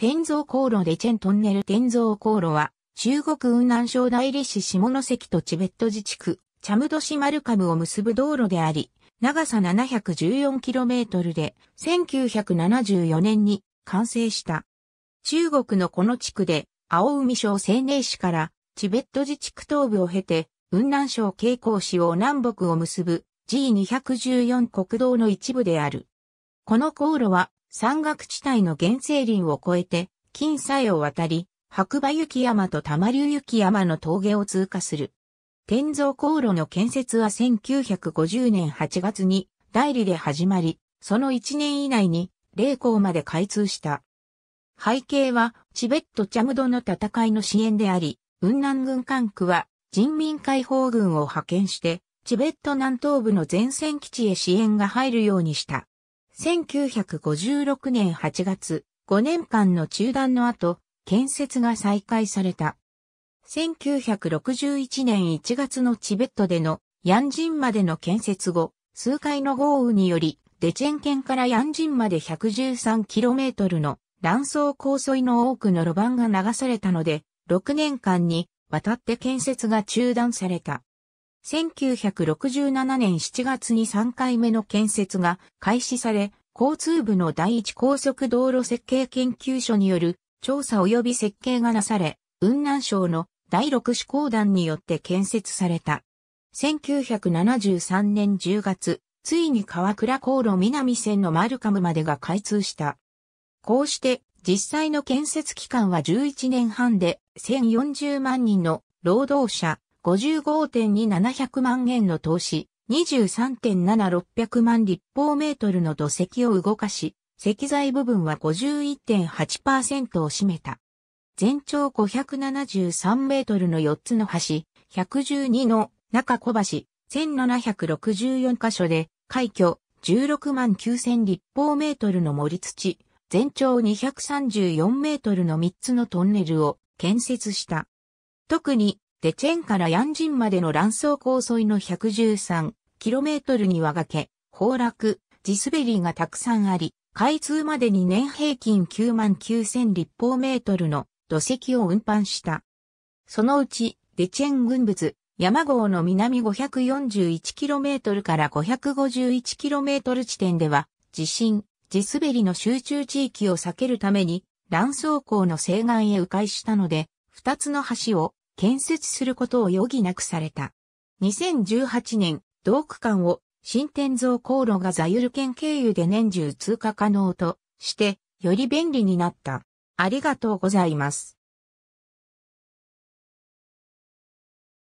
天蔵航路でチェントンネル天蔵航路は、中国雲南省大理市下関とチベット自治区、チャムドシマルカムを結ぶ道路であり、長さ 714km で、1974年に完成した。中国のこの地区で、青海省青年市から、チベット自治区東部を経て、雲南省慶光市を南北を結ぶ G214 国道の一部である。この航路は山岳地帯の原生林を越えて、金西を渡り、白馬雪山と玉竜雪山の峠を通過する。天蔵航路の建設は1950年8月に代理で始まり、その1年以内に霊港まで開通した。背景はチベットチャムドの戦いの支援であり、雲南軍管区は人民解放軍を派遣して、チベット南東部の前線基地へ支援が入るようにした。1956年8月、5年間の中断の後、建設が再開された。1961年1月のチベットでのヤンジンまでの建設後、数回の豪雨により、デチェン県からヤンジンまで 113km の断層高層の多くの路盤が流されたので、6年間にわたって建設が中断された。1967年7月に3回目の建設が開始され、交通部の第一高速道路設計研究所による調査及び設計がなされ、雲南省の第六志向団によって建設された。1973年10月、ついに川倉航路南線のマルカムまでが開通した。こうして実際の建設期間は11年半で1040万人の労働者55.2700万円の投資、23.7600万立方メートルの土石を動かし、石材部分は51.8%を占めた。全長573メートルの4つの橋、112の中小橋、1764箇所で、開挙16万9000立方メートルの森土、全長234メートルの3つのトンネルを建設した。特にデチェンからヤンジンまでの乱走高沿いの 113km にはけ、崩落、地滑りがたくさんあり、開通までに年平均9万9000立方メートルの土石を運搬した。そのうち、デチェン群物、山号の南 541km から 551km 地点では、地震、地滑りの集中地域を避けるために、乱走港の西岸へ迂回したので、二つの橋を建設することを余儀なくされた。2018年、同区間を新天造航路がザユル県経由で年中通過可能として、より便利になった。ありがとうございます。